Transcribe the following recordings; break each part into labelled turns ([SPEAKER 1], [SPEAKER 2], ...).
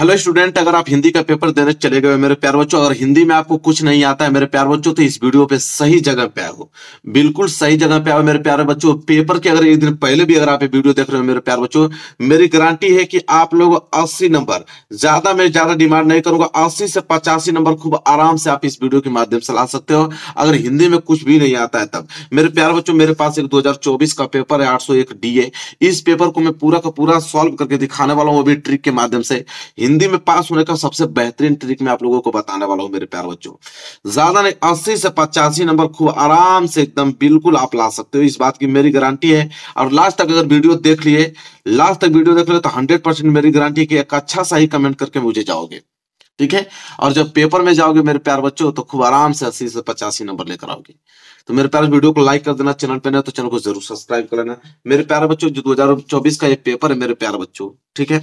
[SPEAKER 1] hello student अगर आप हिंदी का पेपर देने चले गए मेरे प्यार बच्चों अगर हिंदी में आपको कुछ नहीं आता है मेरे प्यार बच्चों तो इस वीडियो पे सही जगह पे आओ बिल्कुल सही जगह पे आओ मेरे प्यारे बच्चों पेपर के अगर एक दिन पहले भी अगर आप वीडियो देख रहे हो मेरे प्यार बच्चों मेरी गारंटी है कि आप लोग अस्सी नंबर ज्यादा मैं ज्यादा डिमांड नहीं करूंगा अस्सी से पचासी नंबर खूब आराम से आप इस वीडियो के माध्यम से ला सकते हो अगर हिंदी में कुछ भी नहीं आता है तब मेरे प्यार बच्चों मेरे पास एक दो का पेपर है आठ डीए इस पेपर को मैं पूरा का पूरा सोल्व करके दिखाने वाला हूँ वो भी ट्रिक के माध्यम से हिंदी में पास होने का सबसे बेहतरीन ट्रिक मैं आप लोगों को बताने वाला हूँ मेरे प्यार बच्चों ज्यादा नहीं अस्सी से पचासी नंबर खूब आराम से एकदम बिल्कुल आप ला सकते हो इस बात की मेरी गारंटी है और लास्ट तक अगर वीडियो देख लिए लास्ट तक वीडियो देख लिया तो हंड्रेड मेरी गारंटी है कि एक अच्छा सा ही कमेंट करके मुझे जाओगे ठीक है और जब पेपर में जाओगे मेरे प्यार बच्चों तो खूब आराम से अस्सी से पचासी नंबर लेकर आओगे तो मेरे प्यारे वीडियो को लाइक कर देना चैनल पे ना तो चैनल को जरूर सब्सक्राइब कर लेना मेरे प्यारे बच्चों जो 2024 का ये पेपर है मेरे प्यारे बच्चों ठीक है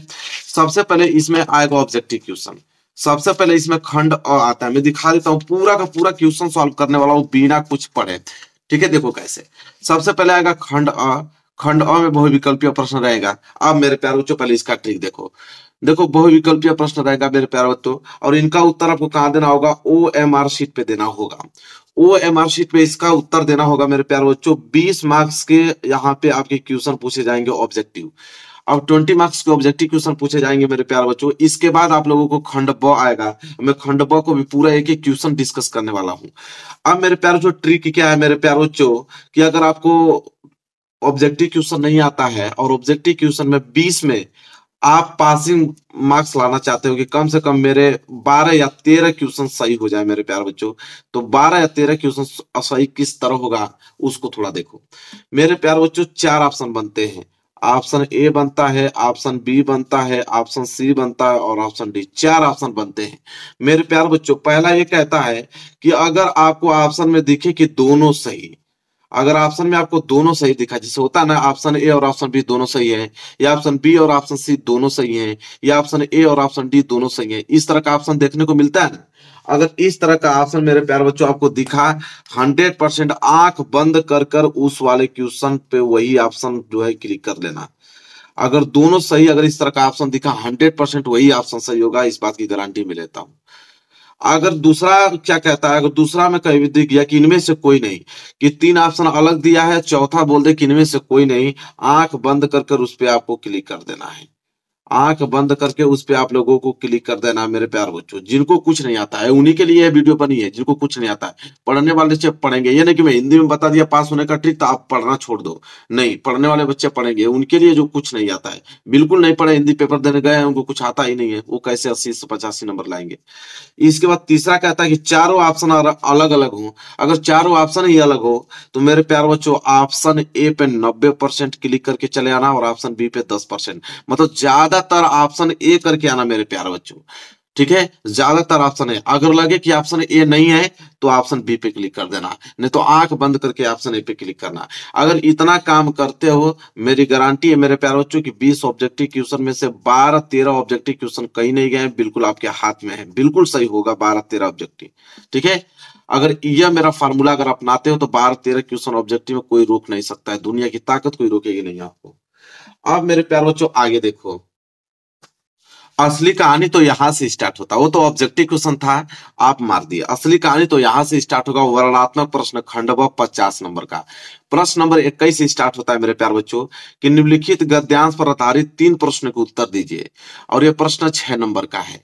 [SPEAKER 1] सबसे पहले इसमें आएगा ऑब्जेक्टिव क्वेश्चन सबसे पहले इसमें खंड और आता है मैं दिखा देता हूँ पूरा का पूरा क्वेश्चन सोल्व करने वाला हूँ बिना कुछ पढ़े ठीक है देखो कैसे सबसे पहले आएगा खंड अ खंड अ में बहुविकल्पीय प्रश्न रहेगा अब मेरे प्यारे बच्चों पहले इसका ट्रिक देखो देखो बहुविकल्पीय प्रश्न रहेगा मेरे प्यार बच्चों और इनका उत्तर आपको कहाँ देना होगा ओ एम आर शीट पे देना होगा ओ एम आर शीट पे इसका उत्तर देना होगा मेरे प्यार बच्चों बीस मार्क्स के यहाँ पे आपके क्वेश्चन पूछे जाएंगे ऑब्जेक्टिव अब 20 मार्क्स के ऑब्जेक्टिव क्वेश्चन पूछे जाएंगे मेरे प्यार बच्चों इसके बाद आप लोगों को खंड ब आएगा मैं खंड ब को भी पूरा एक एक क्वेश्चन डिस्कस करने वाला हूं अब मेरे प्यार बच्चों ट्रिक क्या है मेरे प्यार बच्चों कि अगर आपको ऑब्जेक्टिव क्वेश्चन नहीं आता है और ऑब्जेक्टिव क्वेश्चन में बीस में आप पासिंग मार्क्स लाना चाहते हो कि कम से कम मेरे 12 या 13 क्वेश्चन सही हो जाए मेरे प्यार बच्चों तो 12 या 13 क्वेश्चन सही किस तरह होगा उसको थोड़ा देखो मेरे प्यार बच्चों चार ऑप्शन बनते हैं ऑप्शन ए बनता है ऑप्शन बी बनता है ऑप्शन सी बनता है और ऑप्शन डी चार ऑप्शन बनते हैं मेरे प्यार बच्चों पहला ये कहता है कि अगर आपको ऑप्शन में दिखे कि दोनों सही अगर ऑप्शन में आपको दोनों सही दिखा जैसे होता है ना ऑप्शन ए और ऑप्शन बी दोनों सही है या ऑप्शन बी और ऑप्शन सी दोनों सही है या ऑप्शन ए और ऑप्शन डी दोनों सही है इस तरह का ऑप्शन देखने को मिलता है ना अगर इस तरह का ऑप्शन मेरे प्यार बच्चों आपको दिखा हंड्रेड परसेंट आंख बंद कर कर उस वाले क्वेश्चन पे वही ऑप्शन जो है क्लिक कर लेना अगर दोनों सही अगर इस तरह का ऑप्शन दिखा हंड्रेड परसेंट वही ऑप्शन सही होगा इस बात की गारंटी में लेता हूँ अगर दूसरा क्या कहता है अगर दूसरा में कहीं दिख गया कि इनमें से कोई नहीं कि तीन ऑप्शन अलग दिया है चौथा बोल दे कि इनमें से कोई नहीं आंख बंद कर कर उस पर आपको क्लिक कर देना है आंख बंद करके उस पर आप लोगों को क्लिक कर देना मेरे प्यार बच्चों जिनको कुछ नहीं आता है उन्हीं के लिए यह वीडियो बनी है जिनको कुछ नहीं आता है पढ़ने वाले बच्चे पढ़ेंगे ये नहीं कि मैं हिंदी में बता दिया पास होने का ट्रिक तो आप पढ़ना छोड़ दो नहीं पढ़ने वाले बच्चे पढ़ेंगे उनके लिए जो कुछ नहीं आता है बिल्कुल नहीं पढ़े हिंदी पेपर देने गए हैं उनको कुछ आता ही नहीं है वो कैसे अस्सी से पचासी नंबर लाएंगे इसके बाद तीसरा कहता है कि चारों ऑप्शन अलग अलग हो अगर चारों ऑप्शन ही अलग हो तो मेरे प्यार बच्चों ऑप्शन ए पे नब्बे क्लिक करके चले आना और ऑप्शन बी पे दस मतलब ज्यादा ज्यादातर ऑप्शन ए करके आना मेरे प्यारे बच्चों ठीक है ज्यादातर ऑप्शन है अगर लगे कि ऑप्शन ए नहीं है तो ऑप्शन बी पे क्लिक कर देना नहीं तो आंख बंद करके ऑप्शन ए पे क्लिक करना अगर इतना काम करते हो मेरी गारंटी है मेरे प्यारे बच्चों की 20 ऑब्जेक्टिव क्वेश्चन में से 12 तेरह ऑब्जेक्टिव क्वेश्चन कहीं नहीं गए बिल्कुल आपके हाथ में है बिल्कुल सही होगा बारह तेरह ऑब्जेक्टिव ठीक है अगर यह मेरा फॉर्मूला अगर अपनाते हो तो बारह तेरह क्वेश्चन ऑब्जेक्टिव में कोई रोक नहीं सकता है दुनिया की ताकत कोई रोकेगी नहीं आपको अब मेरे प्यार बच्चों आगे देखो असली कहानी तो यहाँ से स्टार्ट होता वो तो ऑब्जेक्टिव क्वेश्चन था आप मार दिए असली कहानी तो यहाँ से स्टार्ट होगा वर्णात्मक प्रश्न खंड व पचास नंबर का प्रश्न नंबर इक्कीस से स्टार्ट होता है मेरे प्यार बच्चों कि निम्नलिखित गद्यांश पर आधारित तीन प्रश्न के उत्तर दीजिए और यह प्रश्न छह नंबर का है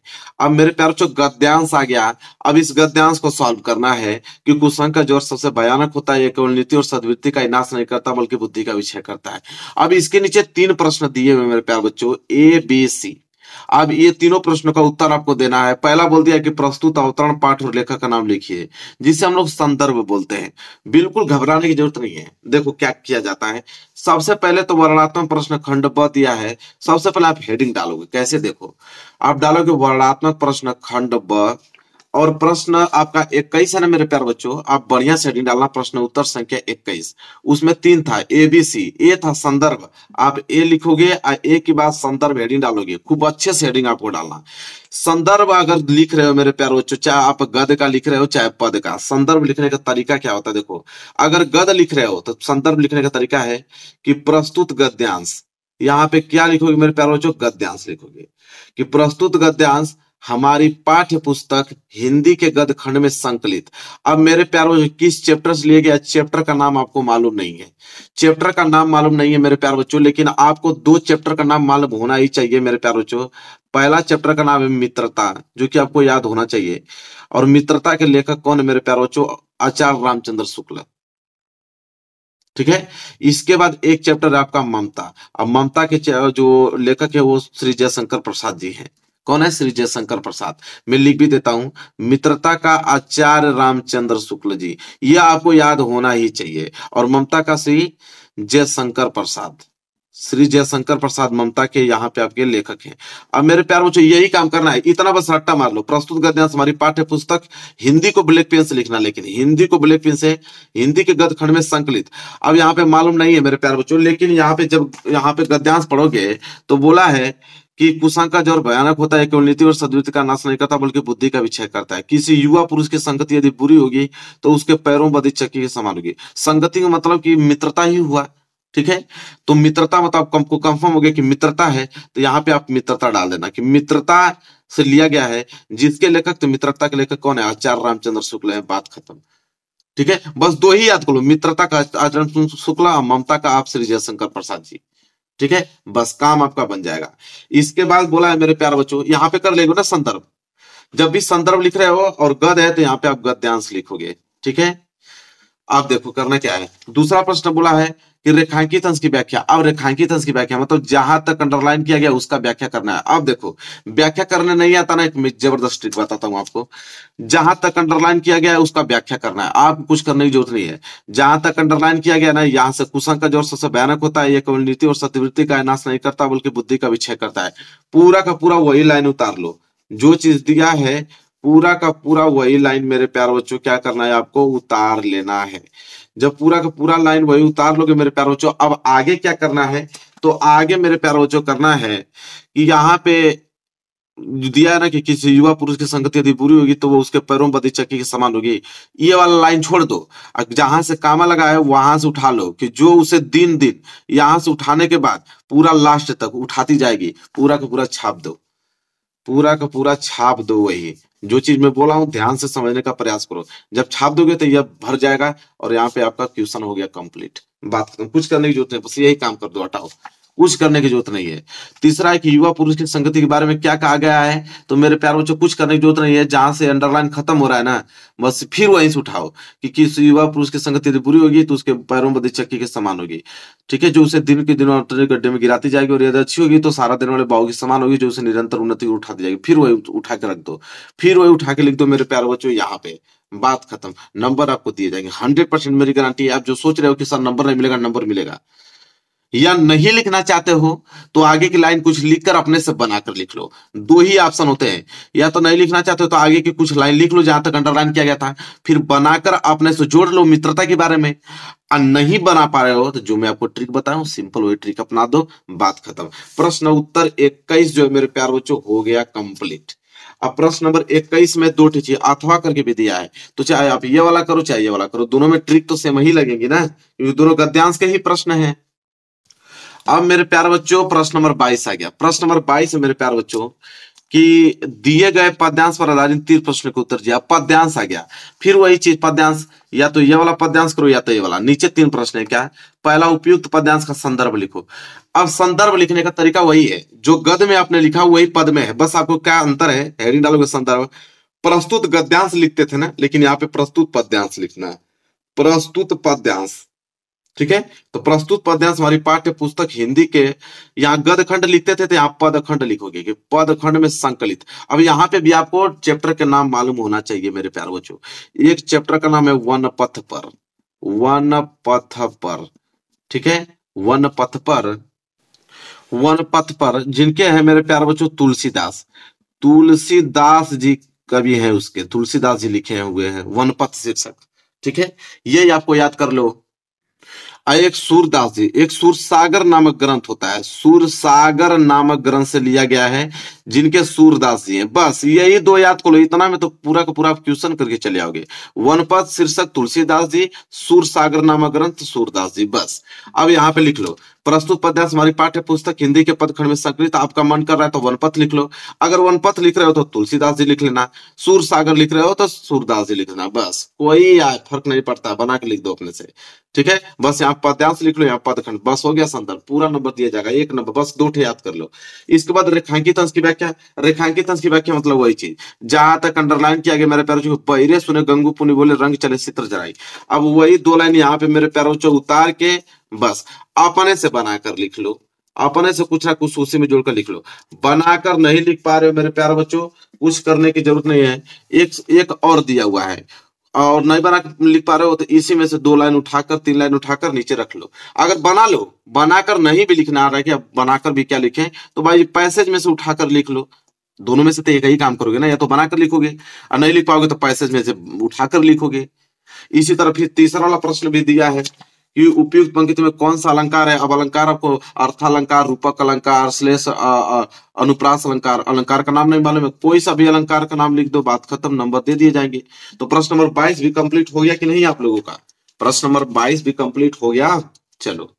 [SPEAKER 1] अब मेरे प्यार बच्चों गद्यांश आ गया अब इस गद्यांश को सॉल्व करना है कि कुसंग का जोर सबसे भयानक होता है केवल नीति और सदवृत्ति का इनाश नहीं करता बल्कि बुद्धि का विषय करता है अब इसके नीचे तीन प्रश्न दिए हुए मेरे प्यार बच्चों ए बी सी अब ये तीनों प्रश्नों का उत्तर आपको देना है पहला बोल दिया कि प्रस्तुत अवतरण पाठ और लेखक का नाम लिखिए जिसे हम लोग संदर्भ बोलते हैं बिल्कुल घबराने की जरूरत नहीं है देखो क्या किया जाता है सबसे पहले तो वर्णात्मक प्रश्न खंड ब दिया है सबसे पहले आप हेडिंग डालोगे कैसे देखो आप डालोगे वर्णात्मक प्रश्न खंड ब और प्रश्न आपका इक्कीस है ना मेरे प्यार बच्चों आप बढ़िया सेटिंग डालना प्रश्न उत्तर संख्या इक्कीस उसमें तीन था ए बी सी ए था संदर्भ आप ए लिखोगे और ए के बाद संदर्भ हेडिंग डालोगे खूब अच्छे से हेडिंग आपको डालना संदर्भ अगर लिख रहे हो मेरे प्यार बच्चों चाहे आप गद का लिख रहे हो चाहे पद का संदर्भ लिखने का तरीका क्या होता है देखो अगर गद लिख रहे हो तो संदर्भ लिखने का तरीका है कि प्रस्तुत गद्यांश यहाँ पे क्या लिखोगे मेरे प्यार बच्चों गद्यांश लिखोगे कि प्रस्तुत गद्यांश हमारी पाठ्य पुस्तक हिंदी के गद खंड में संकलित अब मेरे प्यारो किस चैप्टर से लिए गया चैप्टर का नाम आपको मालूम नहीं है चैप्टर का नाम मालूम नहीं है मेरे प्यार बच्चों लेकिन आपको दो चैप्टर का नाम मालूम होना ही चाहिए मेरे प्यार बच्चों पहला चैप्टर का नाम है मित्रता जो कि आपको याद होना चाहिए और मित्रता के लेखक कौन है मेरे प्यार बच्चों आचार्य रामचंद्र शुक्ल ठीक है इसके बाद एक चैप्टर है आपका ममता अब ममता के जो लेखक है वो श्री जयशंकर प्रसाद जी हैं कौन है श्री जयशंकर प्रसाद मैं लिख भी देता हूं मित्रता का आचार्य रामचंद्र शुक्ल जी यह आपको याद होना ही चाहिए और ममता का श्री जयशंकर प्रसाद श्री जयशंकर प्रसाद ममता के यहाँ पे आपके लेखक हैं अब मेरे प्यार मुझे यही काम करना है इतना बस रट्टा मार लो प्रस्तुत गद्यांश हमारी पाठ्य पुस्तक हिंदी को ब्लैक पेन से लिखना लेकिन हिंदी को ब्लैक पेन से हिंदी के गद खंड में संकलित अब यहाँ पे मालूम नहीं है मेरे प्यार बच्चों लेकिन यहाँ पे जब यहाँ पे गद्यांश पढ़ोगे तो बोला है कि कुसंका जड़ भयानक होता है केवल नीति और सदवृत्ति का नाश नहीं करता बल्कि बुद्धि का विच्छेद करता है किसी युवा पुरुष की संगति यदि बुरी होगी तो उसके पैरों बदी चक्की के समान होगी संगति का मतलब की मित्रता ही हुआ ठीक है तो मित्रता मतलब आपको कंफर्म हो गया कि मित्रता है तो यहाँ पे आप मित्रता डाल देना कि मित्रता से लिया गया है जिसके लेखक तो मित्रता के लेखक कौन है आचार्य रामचंद्र शुक्ल है बात खत्म ठीक है बस दो ही याद करो मित्रता का आचरण शुक्ला ममता का आप श्री जयशंकर प्रसाद जी ठीक है बस काम आपका बन जाएगा इसके बाद बोला है मेरे प्यार बच्चों यहाँ पे कर लेगे ना संदर्भ जब भी संदर्भ लिख रहे हो और गद है तो यहाँ पे आप गद्यांश लिखोगे ठीक है आप देखो करना क्या है दूसरा प्रश्न बोला है कि रेखांकित अंश की व्याख्या अब रेखांकित अंश की व्याख्या मतलब जहां तक अंडरलाइन किया गया उसका व्याख्या करना है अब देखो व्याख्या करने नहीं आता ना एक जबरदस्त ट्रिक बताता हूं आपको जहां तक अंडरलाइन किया गया है उसका व्याख्या करना है आपको कुछ करने की जरूरत नहीं है जहां तक अंडरलाइन किया गया ना यहाँ से कुसंग का जोर सबसे भयानक होता है ये केवल नीति और सत्यवृत्ति का नाश नहीं करता बल्कि बुद्धि का विच्छेद करता है पूरा का पूरा वही लाइन उतार लो जो चीज दिया है पूरा का पूरा वही लाइन मेरे प्यार बच्चों क्या करना है आपको उतार लेना है जब पूरा का पूरा लाइन वही उतार लोगे मेरे प्यार बच्चों अब आगे क्या करना है तो आगे मेरे प्यार बच्चों करना है कि यहाँ पे दिया है ना कि किसी युवा पुरुष की संगति यदि बुरी होगी तो वो उसके पैरों बदी चक्की के समान होगी ये वाला लाइन छोड़ दो जहां से कामा लगा है वहां से उठा लो कि जो उसे दिन दिन यहां से उठाने के बाद पूरा लास्ट तक उठाती जाएगी पूरा का पूरा छाप दो पूरा का पूरा छाप दो वही जो चीज मैं बोला हूँ ध्यान से समझने का प्रयास करो जब छाप दोगे तो यह भर जाएगा और यहाँ पे आपका क्वेश्चन हो गया कंप्लीट बात कुछ करने की जरूरत नहीं बस यही काम कर दो हटाओ कुछ करने की जरूरत नहीं है तीसरा है कि युवा पुरुष की संगति के बारे में क्या कहा गया है तो मेरे प्यार बच्चों कुछ करने की जरूरत नहीं है जहां से अंडरलाइन खत्म हो रहा है ना बस फिर वहीं से उठाओ कि किस युवा पुरुष की संगति यदि बुरी होगी तो उसके पैरों बदी चक्की के समान होगी ठीक है जो उसे दिन के दिनों गड्ढे में गिराती जाएगी और यदि अच्छी होगी तो सारा दिन वाले बाहू की समान होगी जो उसे निरंतर उन्नति उठा दी जाएगी फिर वही उठा के रख दो फिर वही उठा के लिख दो मेरे प्यार बच्चों यहाँ पे बात खत्म नंबर आपको दिए जाएंगे हंड्रेड परसेंट मेरी गारंटी है आप जो सोच रहे हो कि सर नंबर नहीं मिलेगा नंबर मिलेगा या नहीं लिखना चाहते हो तो आगे की लाइन कुछ लिखकर अपने से बनाकर लिख लो दो ही ऑप्शन होते हैं या तो नहीं लिखना चाहते हो तो आगे की कुछ लाइन लिख लो जहां तक अंडरलाइन किया गया था फिर बनाकर अपने से जोड़ लो मित्रता के बारे में और नहीं बना पा रहे हो तो जो मैं आपको ट्रिक बताऊं सिंपल वही ट्रिक अपना दो बात खत्म प्रश्न उत्तर इक्कीस जो है मेरे प्यार बच्चों हो गया कंप्लीट अब प्रश्न नंबर इक्कीस में दो टीचिए अथवा करके भी दिया है तो चाहे आप ये वाला करो चाहे ये वाला करो दोनों में ट्रिक तो सेम ही लगेंगी ना क्योंकि दोनों गद्यांश के ही प्रश्न है अब मेरे प्यारे बच्चों प्रश्न नंबर 22 आ गया प्रश्न नंबर 22 मेरे प्यारे बच्चों कि दिए गए पद्यांश पर आधारित तीन प्रश्न के उत्तर दिया पद्यांश आ गया फिर वही चीज पद्यांश या तो ये वाला पद्यांश करो या तो ये वाला नीचे तीन प्रश्न है क्या है पहला उपयुक्त पद्यांश का संदर्भ लिखो अब संदर्भ लिखने का तरीका वही है जो गद में आपने लिखा वही पद में है बस आपको क्या अंतर है हेडिंग डालोगे संदर्भ प्रस्तुत गद्यांश लिखते थे ना लेकिन यहाँ पे प्रस्तुत पद्यांश लिखना है प्रस्तुत पद्यांश ठीक है तो प्रस्तुत पद्यांश हमारी पाठ्य पुस्तक हिंदी के यहाँ गद खंड लिखते थे तो यहाँ पद खंड लिखोगे कि पद खंड में संकलित अब यहाँ पे भी आपको चैप्टर के नाम मालूम होना चाहिए मेरे प्यार बच्चों एक चैप्टर का नाम है वन पथ पर वन पथ पर ठीक है वन पथ पर वन पथ पर जिनके हैं मेरे प्यार बच्चों तुलसीदास तुलसीदास जी कवि हैं उसके तुलसीदास जी लिखे हुए हैं वन पथ शीर्षक ठीक है ये आपको याद कर लो एक सूरदास जी एक सागर नामक ग्रंथ होता है सूर सागर नामक ग्रंथ से लिया गया है जिनके सूरदास जी हैं बस यही दो याद को लो इतना में तो पूरा का पूरा क्वेश्चन करके चले आओगे वनपद शीर्षक तुलसीदास जी सागर नामक ग्रंथ सूरदास जी बस अब यहाँ पे लिख लो प्रस्तुत पद्यांश हमारी पाठ्य पुस्तक हिंदी के पदखंड में सक्रिय आपका मन कर रहा है तो वनपथ लिख लो अगर वनपथ लिख रहे हो तो तुलसीदास जी लिख लेना सूर सागर लिख रहे हो तो सूरदास जी लिख लेना बस कोई फर्क नहीं पड़ता बना के लिख दो अपने से ठीक है बस यहाँ पद ध्यान से लिख लो यहाँ पदखंड बस हो गया संदर्भ पूरा नंबर दिया जाएगा एक नंबर बस दो याद कर लो इसके बाद रेखांकित अंश की व्याख्या रेखांकित अंश की व्याख्या मतलब वही चीज जहां तक अंडरलाइन किया गया मेरे पैरों बहरे सुने गंगू पुनि बोले रंग चले चित्र जराई अब वही दो लाइन यहाँ पे मेरे पैरों उतार के बस अपने से बनाकर लिख लो अपने से कुछ ना कुछ उसी में जोड़कर लिख लो बनाकर नहीं लिख पा रहे हो मेरे प्यारे बच्चों कुछ करने की जरूरत नहीं है एक एक और दिया हुआ है और नहीं बना लिख पा रहे हो तो इसी में से दो लाइन उठाकर तीन लाइन उठाकर नीचे रख लो अगर बना लो बनाकर नहीं भी लिखना आ रहा है कि अब बनाकर भी क्या लिखें तो भाई पैसेज में से उठाकर लिख लो दोनों में से तो एक ही काम करोगे ना या तो बनाकर लिखोगे और नहीं लिख पाओगे तो पैसेज में से उठाकर लिखोगे इसी तरह फिर तीसरा वाला प्रश्न भी दिया है कि उपयुक्त पंक्ति में कौन सा अलंकार है अब अलंकार आपको अर्थालंकार रूपक अलंकार श्लेष अनुप्रास अलंकार अलंकार का नाम नहीं मालूम है कोई सा भी अलंकार का नाम लिख दो बात खत्म नंबर दे दिए जाएंगे तो प्रश्न नंबर बाईस भी कंप्लीट हो गया कि नहीं आप लोगों का प्रश्न नंबर बाईस भी कंप्लीट हो गया चलो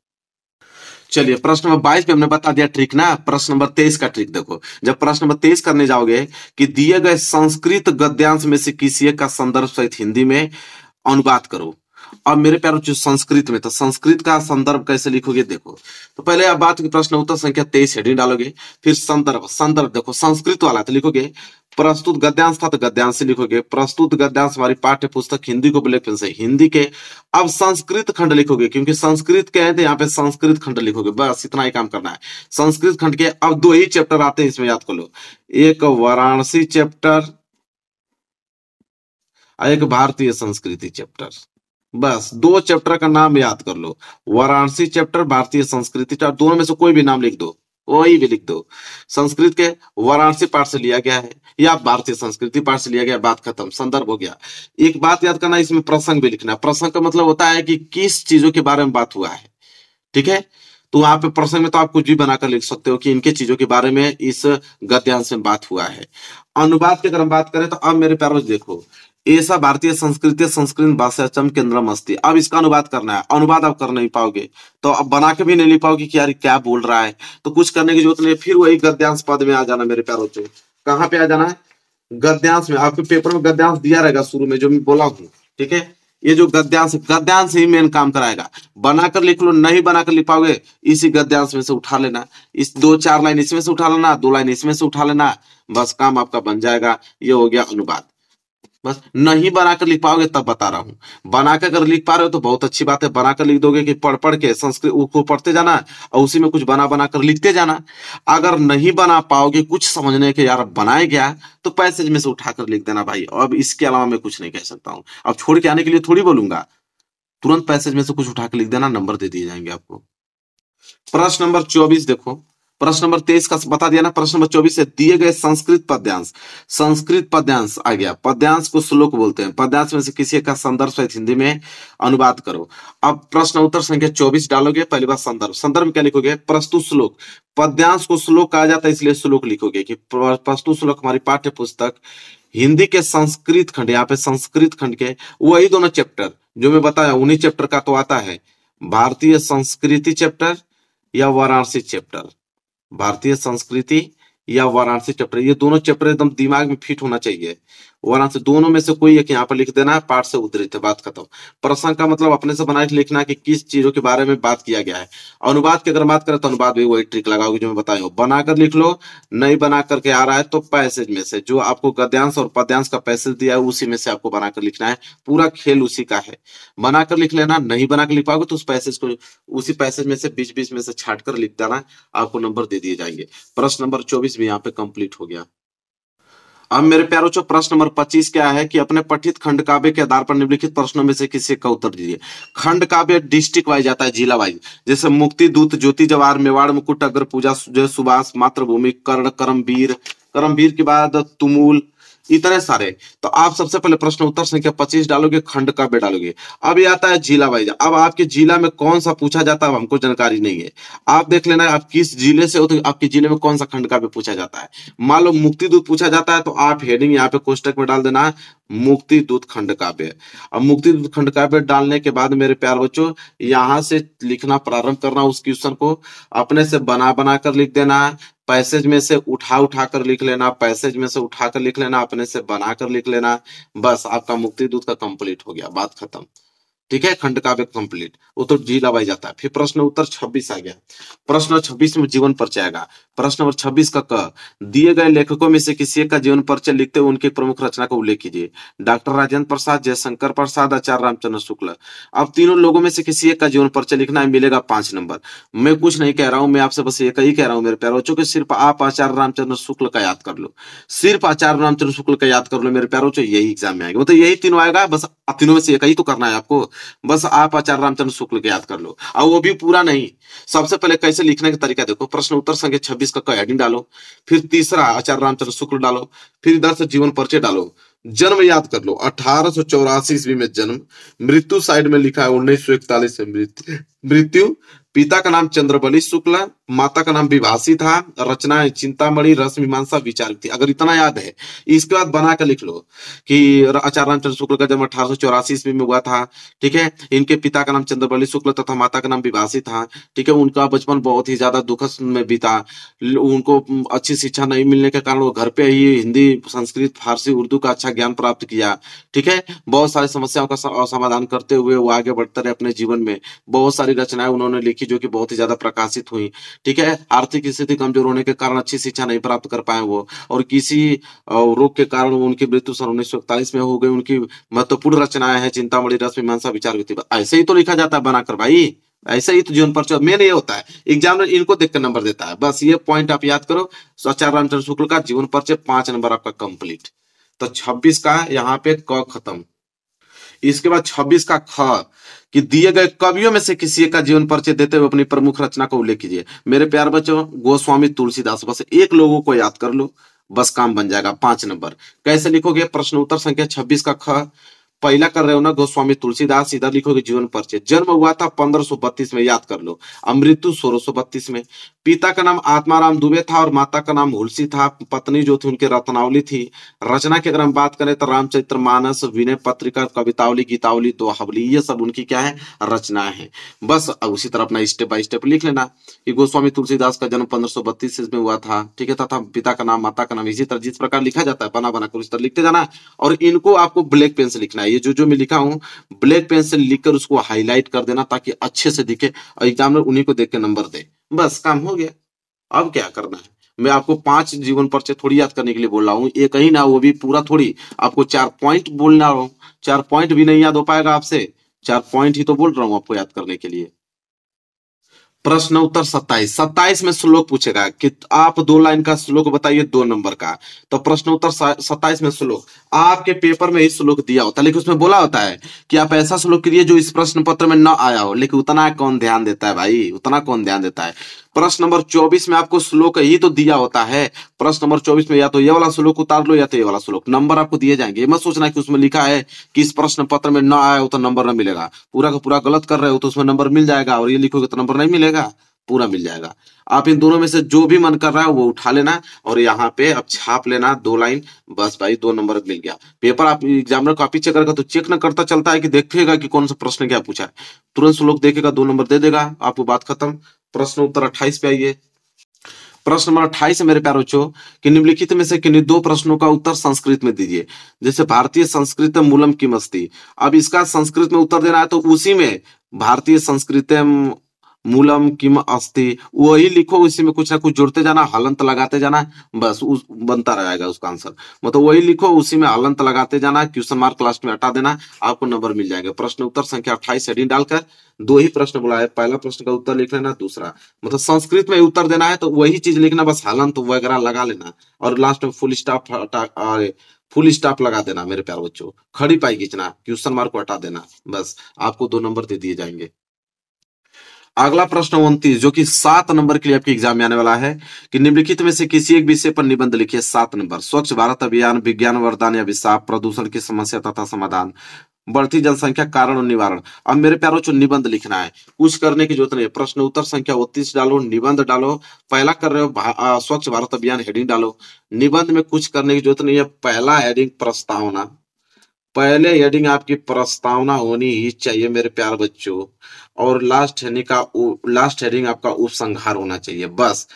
[SPEAKER 1] चलिए प्रश्न नंबर बाईस में हमने बता दिया ट्रिक ना प्रश्न नंबर तेईस का ट्रिक देखो जब प्रश्न नंबर तेईस करने जाओगे कि दिए गए संस्कृत गद्यांश में से किसी का संदर्भ सहित हिंदी में अनुवाद करो अब मेरे प्यार जो संस्कृत में तो संस्कृत का संदर्भ कैसे लिखोगे देखो तो पहले आप बात प्रश्न उत्तर संख्या तेईस हेडिंग डालोगे फिर संदर्भ संदर्भ देखो संस्कृत वाला तो लिखोगे प्रस्तुत गद्यांश था तो गद्यांश से लिखोगे प्रस्तुत गद्यांश हमारी पाठ्य पुस्तक हिंदी को फिर से हिंदी के अब संस्कृत खंड लिखोगे क्योंकि संस्कृत के हैं तो यहाँ पे संस्कृत खंड लिखोगे बस इतना ही काम करना है संस्कृत खंड के अब दो ही चैप्टर आते हैं इसमें याद कर लो एक वाराणसी चैप्टर एक भारतीय संस्कृति चैप्टर बस दो चैप्टर का नाम याद कर लो वाराणसी चैप्टर भारतीय संस्कृति चैप्टर दोनों में से कोई भी नाम लिख दो कोई भी लिख दो संस्कृत के वाराणसी पाठ से लिया गया है या भारतीय संस्कृति पाठ से लिया गया बात खत्म संदर्भ हो गया एक बात याद करना इसमें प्रसंग भी लिखना प्रसंग का मतलब होता है कि किस चीजों के बारे में बात हुआ है ठीक है तो वहां पे प्रसंग में तो आप कुछ भी बनाकर लिख सकते हो कि इनके चीजों के बारे में इस गद्यांश में बात हुआ है अनुवाद की अगर हम बात करें तो अब मेरे प्यारों देखो ऐसा भारतीय संस्कृति संस्कृत भाषा केंद्र मस्ती अब इसका अनुवाद करना है अनुवाद आप कर नहीं पाओगे तो अब बना के भी नहीं लिख पाओगे कि यार क्या बोल रहा है तो कुछ करने की जरूरत नहीं फिर वही गद्यांश पद में आ जाना मेरे प्यार से कहाँ पे आ जाना है गद्यांश में आपके पेपर में गद्यांश दिया रहेगा शुरू में जो मैं बोला हूँ ठीक है ये जो गद्यांश गद्यांश ही मेन काम कराएगा बनाकर लिख लो नहीं बनाकर लिख पाओगे इसी गद्यांश में से उठा लेना इस दो चार लाइन इसमें से उठा लेना दो लाइन इसमें से उठा लेना बस काम आपका बन जाएगा ये हो गया अनुवाद बस नहीं बनाकर लिख पाओगे तब बता रहा हूं बनाकर अगर लिख पा रहे हो तो बहुत अच्छी बात है बनाकर लिख दोगे कि पढ़ पढ़ के संस्कृत उसको पढ़ते जाना और उसी में कुछ बना बना कर लिखते जाना अगर नहीं बना पाओगे कुछ समझने के यार बनाए गया तो पैसेज में से उठाकर लिख देना भाई अब इसके अलावा मैं कुछ नहीं कह सकता हूँ अब छोड़ के आने के लिए थोड़ी बोलूंगा तुरंत पैसेज में से कुछ उठाकर लिख देना नंबर दे दिए जाएंगे आपको प्रश्न नंबर चौबीस देखो प्रश्न नंबर तेईस का बता दिया ना प्रश्न नंबर चौबीस है दिए गए संस्कृत पद्यांश संस्कृत पद्यांश आ गया पद्यांश को श्लोक बोलते हैं पद्यांश में से किसी का संदर्भ सहित हिंदी में अनुवाद करो अब प्रश्न उत्तर संख्या चौबीस डालोगे पहली बार संदर्भ संदर्भ क्या लिखोगे प्रस्तुत श्लोक पद्यांश को श्लोक कहा जाता है इसलिए श्लोक लिखोगे की प्रस्तुत श्लोक हमारी पाठ्य पुस्तक हिंदी के संस्कृत खंड यहाँ पे संस्कृत खंड के वही दोनों चैप्टर जो मैं बताया उन्हीं चैप्टर का तो आता है भारतीय संस्कृति चैप्टर या वाराणसी चैप्टर भारतीय संस्कृति या वाराणसी चैप्टर ये दोनों चैप्टर एकदम दिमाग में फिट होना चाहिए वरना दोनों में से कोई एक यहाँ पर लिख देना है पाठ से उद्धृत है बात खत्म प्रसंग का मतलब अपने से बना लिखना कि किस चीजों के बारे में बात किया गया है अनुवाद की अगर बात करें तो अनुवाद भी वही ट्रिक लगाओगे जो मैं बताया बनाकर लिख लो नहीं बना करके आ रहा है तो पैसेज में से जो आपको गद्यांश और पद्यांश का पैसेज दिया है उसी में से आपको बनाकर लिखना है पूरा खेल उसी का है बनाकर लिख लेना नहीं बनाकर लिख पाओगे तो उस पैसेज को उसी पैसेज में से बीच बीच में से छाट कर लिख देना आपको नंबर दे दिए जाएंगे प्रश्न नंबर चौबीस भी यहाँ पे कंप्लीट हो गया अब मेरे प्यारो चो प्रश्न नंबर 25 क्या है कि अपने पठित खंड काव्य के आधार पर निम्नलिखित प्रश्नों में से किसी का उत्तर दीजिए खंड काव्य डिस्ट्रिक्ट वाइज आता है जिला वाइज जैसे मुक्ति दूत ज्योति जवाहर मेवाड़ मुकुट अग्र पूजा सुभाष मातृभूमि कर्ण करमवीर करमवीर के बाद तुमूल इतने सारे तो आप सबसे पहले प्रश्न उत्तर संख्या पच्चीस डालोगे खंड का डालोगे अब ये आता है जिला वाइज अब आपके जिला में कौन सा पूछा जाता है हमको जानकारी नहीं है आप देख लेना आप किस जिले से होते तो आपके जिले में कौन सा खंड का पूछा जाता है मान लो मुक्ति दूध पूछा जाता है तो आप हेडिंग यहाँ पे कोष्टक में डाल देना मुक्ति दूत खंड काव्य अब मुक्ति दूत खंड काव्य डालने के बाद मेरे प्यार बच्चों यहां से लिखना प्रारंभ करना उस क्वेश्चन को अपने से बना बना कर लिख देना पैसेज में से उठा उठा कर लिख लेना पैसेज में से उठा कर लिख लेना अपने से बना कर लिख लेना बस आपका मुक्ति दूत का कंप्लीट हो गया बात खत्म ठीक है खंड काव्य कंप्लीट वो तो ढीला जाता है फिर प्रश्न उत्तर 26 आ गया प्रश्न 26 में जीवन परिचय आएगा प्रश्न नंबर 26 का क दिए गए लेखकों में से किसी एक का जीवन परिचय लिखते हुए उनकी प्रमुख रचना का उल्लेख कीजिए डॉक्टर राजेंद्र प्रसाद जयशंकर प्रसाद आचार्य रामचंद्र शुक्ल अब तीनों लोगों में से किसी एक का जीवन परिचय लिखना मिलेगा पांच नंबर मैं कुछ नहीं कह रहा हूं मैं आपसे बस ये कही कह रहा हूं मेरे प्यारोचो बच्चों के सिर्फ आप आचार्य रामचंद्र शुक्ल का याद कर लो सिर्फ आचार्य रामचंद्र शुक्ल का याद कर लो मेरे प्यारों यही एग्जाम में आएगा मतलब यही तीनों आएगा बस आप तीनों में से एक ही तो करना है आपको बस आप आचार्य रामचंद्र शुक्ल को याद कर लो और वो भी पूरा नहीं सबसे पहले कैसे लिखने का तरीका देखो प्रश्न उत्तर संख्या छब्बीस का कैडिंग डालो फिर तीसरा आचार्य रामचंद्र शुक्ल डालो फिर इधर से जीवन परिचय डालो जन्म याद कर लो अठारह सो चौरासी ईस्वी में जन्म मृत्यु साइड में लिखा है उन्नीस सौ इकतालीस में मृत्यु मृत्यु पिता का नाम चंद्रबली शुक्ला माता का नाम विभाषी था रचना चिंतामणि रस मीमांसा विचार थी अगर इतना याद है इसके बाद बना कर लिख लो कि आचार्य रामचंद्र शुक्ल का जन्म अठारह सौ चौरासी ईस्वी में हुआ था ठीक है इनके पिता का नाम चंद्रबली शुक्ल तथा माता का नाम विभाषी था ठीक है उनका बचपन बहुत ही ज्यादा दुखद में बीता उनको अच्छी शिक्षा नहीं मिलने के कारण वो घर पे ही हिंदी संस्कृत फारसी उर्दू का अच्छा ज्ञान प्राप्त किया ठीक है बहुत सारी समस्याओं का समाधान करते हुए वो आगे बढ़ते रहे अपने जीवन में बहुत सारी रचनाएं उन्होंने लिखी जो कि बहुत ही ज्यादा प्रकाशित हुई ठीक है आर्थिक स्थिति कमजोर होने के कारण अच्छी शिक्षा नहीं प्राप्त कर पाए वो और किसी रोग के कारण उनकी मृत्यु सन उन्नीस में हो गई उनकी महत्वपूर्ण रचनाएं हैं चिंतामणि रश्मि मीमांसा विचार ऐसे ही तो लिखा जाता है बनाकर भाई ऐसा ही तो जीवन परिचय मेन ये होता है एग्जाम इनको देखकर नंबर देता है बस ये पॉइंट आप याद करो आचार्य रामचंद्र शुक्ल का जीवन परिचय पांच नंबर आपका कंप्लीट तो 26 का यहाँ पे क खत्म इसके बाद 26 का ख कि दिए गए कवियों में से किसी का जीवन परिचय देते हुए अपनी प्रमुख रचना का उल्लेख कीजिए मेरे प्यार बच्चों गोस्वामी तुलसीदास बस एक लोगों को याद कर लो बस काम बन जाएगा पांच नंबर कैसे लिखोगे प्रश्न उत्तर संख्या छब्बीस का ख पहला कर रहे हो ना गोस्वामी तुलसीदास इधर लिखोगे जीवन परिचय जन्म हुआ था 1532 में याद कर लो और सोलह में पिता का नाम आत्माराम दुबे था और माता का नाम हुलसी था पत्नी जो थी उनके रत्नावली थी रचना की अगर हम बात करें तो रामचरित्र मानस विनय पत्रिका कवितावली गीतावली दोहावली ये सब उनकी क्या है रचना है बस उसी तरह अपना स्टेप बाय स्टेप लिख लेना की गोस्वामी तुलसीदास का जन्म पंद्रह में हुआ था ठीक है तथा पिता का नाम माता का नाम इसी तरह जिस प्रकार लिखा जाता है बना बना कर उस तरह लिखते जाना और इनको आपको ब्लैक पेन से लिखना ये जो जो मैं लिखा हूँ ब्लैक पेन से लिखकर उसको हाईलाइट कर देना ताकि अच्छे से दिखे और एग्जाम में उन्हीं को देख के नंबर दे बस काम हो गया अब क्या करना है मैं आपको पांच जीवन पर्चे थोड़ी याद करने के लिए बोल रहा हूँ ये कहीं ना वो भी पूरा थोड़ी आपको चार पॉइंट बोलना चार पॉइंट भी नहीं याद हो पाएगा आपसे चार पॉइंट ही तो बोल रहा हूँ आपको याद करने के लिए प्रश्न उत्तर सत्ताईस सत्ताईस में श्लोक पूछेगा कि आप दो लाइन का श्लोक बताइए दो नंबर का तो प्रश्न उत्तर सत्ताईस में श्लोक आपके पेपर में ही श्लोक दिया होता है लेकिन उसमें बोला होता है कि आप ऐसा श्लोक करिए जो इस प्रश्न पत्र में न आया हो लेकिन उतना कौन ध्यान देता है भाई उतना कौन ध्यान देता है प्रश्न नंबर चौबीस में आपको श्लोक ही तो दिया होता है प्रश्न नंबर चौबीस में या तो ये वाला श्लोक उतार लो या तो ये वाला श्लोक नंबर आपको दिए जाएंगे मत सोचना कि उसमें लिखा है कि इस प्रश्न पत्र में न आया हो तो नंबर न मिलेगा पूरा का पूरा गलत कर रहे हो तो उसमें नंबर मिल जाएगा और ये लिखोगे तो नंबर नहीं मिलेगा पूरा मिल जाएगा आप इन दोनों में से जो भी मन कर रहा है वो उठा लेना और यहाँ पे आप छाप लेना दो लाइन बस भाई दो नंबर मिल गया पेपर आप एग्जामिनर कॉपी चेक करेगा तो चेक ना करता चलता है कि देखेगा कि कौन सा प्रश्न क्या पूछा है तुरंत श्लोक देखेगा दो नंबर दे देगा आपको बात खत्म प्रश्न उत्तर अट्ठाईस पे आइए प्रश्न नंबर अट्ठाईस है मेरे प्यार बच्चों कि निम्नलिखित में से किन्हीं दो प्रश्नों का उत्तर संस्कृत में दीजिए जैसे भारतीय संस्कृत मूलम की मस्ती अब इसका संस्कृत में उत्तर देना है तो उसी में भारतीय संस्कृत मूलम किम अस्ति वही लिखो उसी में कुछ ना कुछ जोड़ते जाना हलंत लगाते जाना बस उस बनता रहेगा उसका आंसर मतलब वही लिखो उसी में हलंत लगाते जाना क्वेश्चन मार्क लास्ट में हटा देना आपको नंबर मिल जाएगा प्रश्न उत्तर संख्या अट्ठाईस हेडिंग डालकर दो ही प्रश्न बोला है पहला प्रश्न का उत्तर लिख लेना दूसरा मतलब संस्कृत में उत्तर देना है तो वही चीज लिखना बस हलंत वगैरह लगा लेना और लास्ट में फुल स्टाफ फुल स्टाफ लगा देना मेरे प्यार बच्चों खड़ी पाई खींचना क्वेश्चन मार्क को हटा देना बस आपको दो नंबर दे दिए जाएंगे अगला प्रश्न उन्तीस जो कि सात नंबर के लिए आपके एग्जाम में आने वाला है कि निम्नलिखित में से किसी एक विषय पर निबंध लिखिए सात नंबर स्वच्छ भारत अभियान विज्ञान वरदान या विशाप प्रदूषण की समस्या तथा समाधान बढ़ती जनसंख्या कारण और निवारण अब मेरे प्यारों जो निबंध लिखना है कुछ करने की जरूरत नहीं प्रश्न उत्तर संख्या उन्तीस डालो निबंध डालो पहला कर रहे हो स्वच्छ भारत अभियान हेडिंग डालो निबंध में कुछ करने की जरूरत नहीं है पहला हेडिंग प्रस्तावना पहले हेडिंग आपकी प्रस्तावना होनी ही चाहिए मेरे प्यार बच्चों और लास्ट हेडिंग का लास्ट हेडिंग आपका उपसंहार होना चाहिए बस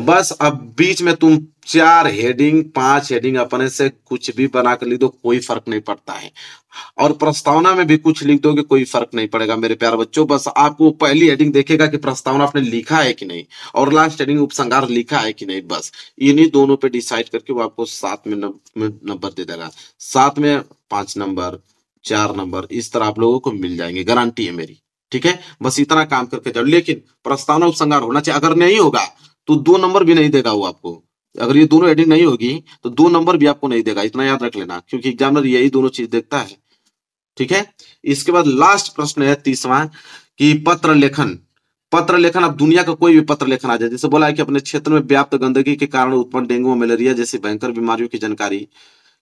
[SPEAKER 1] बस अब बीच में तुम चार हेडिंग पांच हेडिंग अपने से कुछ भी बना कर लिख दो कोई फर्क नहीं पड़ता है और प्रस्तावना में भी कुछ लिख कि कोई फर्क नहीं पड़ेगा मेरे प्यार बच्चों बस आपको पहली हेडिंग देखेगा कि प्रस्तावना आपने लिखा है कि नहीं और लास्ट हेडिंग उपसंगार लिखा है कि नहीं बस इन्हीं दोनों पे डिसाइड करके वो आपको सात में नंबर दे देगा सात में पांच नंबर चार नंबर इस तरह आप लोगों को मिल जाएंगे गारंटी है मेरी ठीक है बस इतना काम करके जाओ लेकिन प्रस्तावना उपसंगार होना चाहिए अगर नहीं होगा तो दो नंबर भी नहीं देगा वो आपको अगर ये दोनों एडिंग नहीं होगी तो दो नंबर भी आपको नहीं देगा इतना याद रख लेना क्योंकि एग्जामिनर यही दोनों चीज देखता है ठीक है इसके बाद लास्ट प्रश्न है तीसवा कि पत्र लेखन पत्र लेखन आप दुनिया का कोई भी पत्र लेखन आ जाए जैसे बोला है कि अपने क्षेत्र में व्याप्त गंदगी के कारण उत्पन्न डेंगू और मलेरिया जैसी भयंकर बीमारियों की जानकारी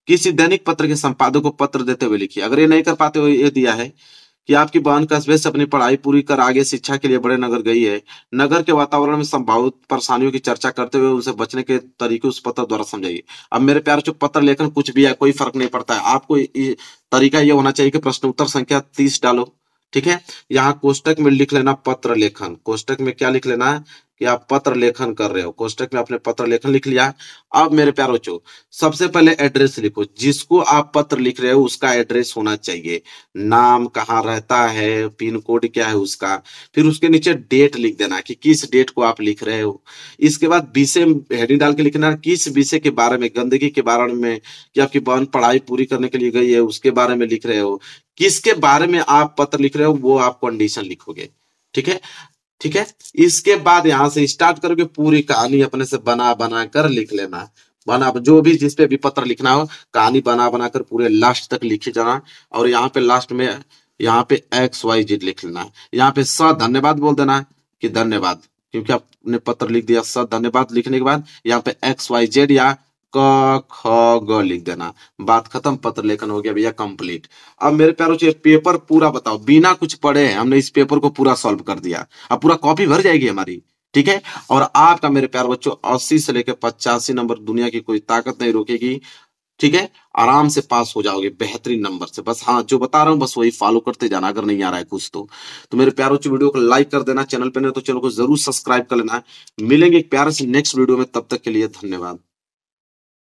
[SPEAKER 1] किसी दैनिक पत्र के संपादक को पत्र देते हुए लिखिए अगर ये नहीं कर पाते हुए ये दिया है कि आपकी बहन कस्बे से अपनी पढ़ाई पूरी कर आगे शिक्षा के लिए बड़े नगर गई है नगर के वातावरण में संभावित परेशानियों की चर्चा करते हुए उनसे बचने के तरीके उस पत्र द्वारा समझाइए अब मेरे प्यार चुप पत्र लेखन कुछ भी है कोई फर्क नहीं पड़ता है आपको तरीका ये होना चाहिए कि प्रश्न उत्तर संख्या तीस डालो ठीक है यहाँ कोष्टक में लिख लेना पत्र लेखन कोष्टक में क्या लिख लेना है कि आप पत्र लेखन कर रहे हो कोष्टक में आपने पत्र लेखन लिख लिया अब मेरे प्यारो चो सबसे पहले एड्रेस लिखो जिसको आप पत्र लिख रहे हो उसका एड्रेस होना चाहिए नाम कहाँ रहता है पिन कोड क्या है उसका फिर उसके नीचे डेट लिख देना कि किस डेट को आप लिख रहे हो इसके बाद विषय हेडिंग डाल के लिखना किस विषय के बारे में गंदगी के बारे में कि आपकी बहन पढ़ाई पूरी करने के लिए गई है उसके बारे में लिख रहे हो किसके बारे में आप पत्र लिख रहे हो वो आप कंडीशन लिखोगे ठीक है ठीक है इसके बाद यहां से स्टार्ट करोगे पूरी कहानी अपने से बना बना कर लिख लेना बना जो भी पे भी पत्र लिखना हो कहानी बना बना कर पूरे लास्ट तक लिखे जाना और यहाँ पे लास्ट में यहाँ पे एक्स वाई जेड लिख लेना है यहाँ पे स धन्यवाद बोल देना है कि धन्यवाद क्योंकि आपने पत्र लिख दिया स धन्यवाद लिखने के बाद यहाँ पे एक्स वाई जेड या क ख ग लिख देना बात खत्म पत्र लेखन हो गया भैया कंप्लीट अब मेरे प्यारो पेपर पूरा बताओ बिना कुछ पढ़े हमने इस पेपर को पूरा सॉल्व कर दिया अब पूरा कॉपी भर जाएगी हमारी ठीक है और आपका मेरे प्यार बच्चों अस्सी से लेकर पचासी नंबर दुनिया की कोई ताकत नहीं रोकेगी ठीक है आराम से पास हो जाओगे बेहतरीन नंबर से बस हाँ जो बता रहा हूँ बस वही फॉलो करते जाना अगर नहीं आ रहा है कुछ तो तो मेरे प्यारों वीडियो को लाइक कर देना चैनल पर नहीं तो चैनल को जरूर सब्सक्राइब कर लेना मिलेंगे एक प्यार से नेक्स्ट वीडियो में तब तक के लिए धन्यवाद